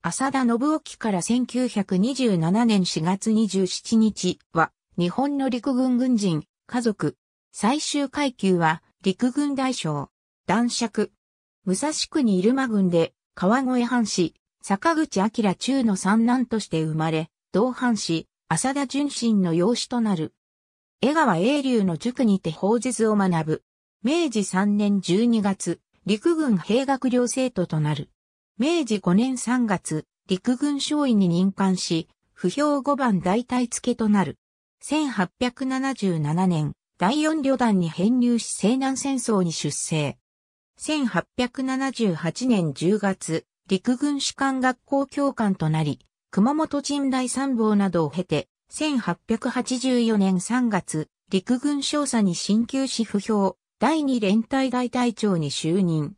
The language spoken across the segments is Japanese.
浅田信沖から1927年4月27日は、日本の陸軍軍人、家族。最終階級は、陸軍大将、男爵。武蔵国入間軍で、川越藩士、坂口明中の三男として生まれ、同藩士、浅田純真の養子となる。江川英流の塾にて法術を学ぶ。明治3年12月、陸軍兵学寮生徒となる。明治5年3月、陸軍少尉に任官し、不評5番大隊付となる。1877年、第4旅団に編入し西南戦争に出征。1878年10月、陸軍士官学校教官となり、熊本人大参謀などを経て、1884年3月、陸軍少佐に進級し不評、第2連隊大隊長に就任。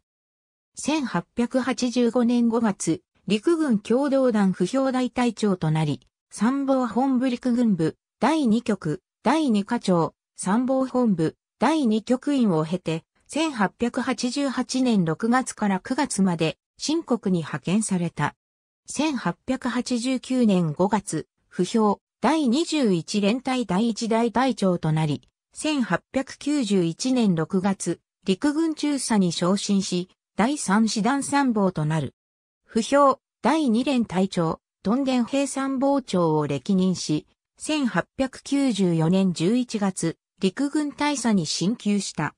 1885年5月、陸軍共同団不評大隊長となり、参謀本部陸軍部、第2局、第2課長、参謀本部、第2局員を経て、1888年6月から9月まで、新国に派遣された。1889年5月、不評、第21連隊第1大隊長となり、1891年6月、陸軍中佐に昇進し、第3師団参謀となる。不評、第2連隊長、屯田兵参謀長を歴任し、1894年11月、陸軍大佐に進級した。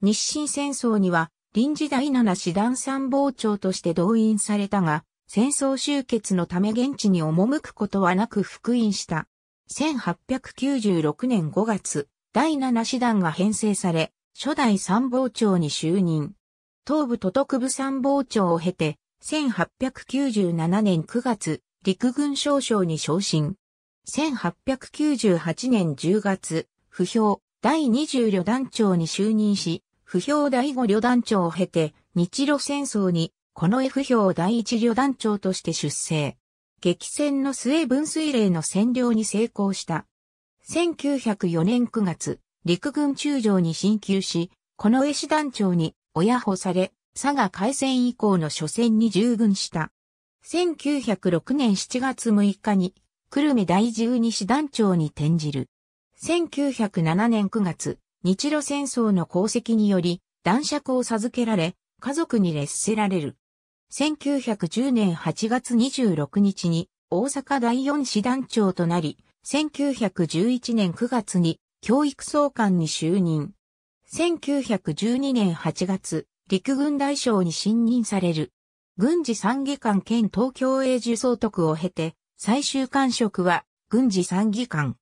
日清戦争には、臨時第7師団参謀長として動員されたが、戦争終結のため現地に赴くことはなく復員した。1896年5月、第7師団が編成され、初代参謀長に就任。東部都督部参謀長を経て、1897年9月、陸軍少将に昇進。1898年10月、不評第20旅団長に就任し、不評第5旅団長を経て、日露戦争に、この F 評第1旅団長として出征。激戦の末分水嶺の占領に成功した。1904年9月、陸軍中将に進級し、この絵師団長に親保され、佐賀海戦以降の初戦に従軍した。1906年7月6日に、久留米第十二師団長に転じる。1907年9月、日露戦争の功績により、男爵を授けられ、家族に劣せられる。1910年8月26日に、大阪第四師団長となり、1911年9月に、教育総監に就任。1912年8月、陸軍大将に信任される。軍事参議官兼東京永住総督を経て、最終官職は軍事参議官。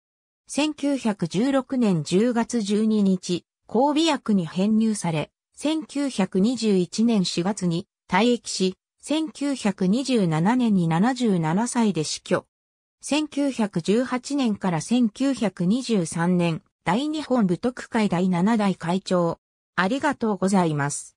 1916年10月12日、交尾役に編入され、1921年4月に退役し、1927年に77歳で死去。1918年から1923年、大日本部徳会第7代会長。ありがとうございます。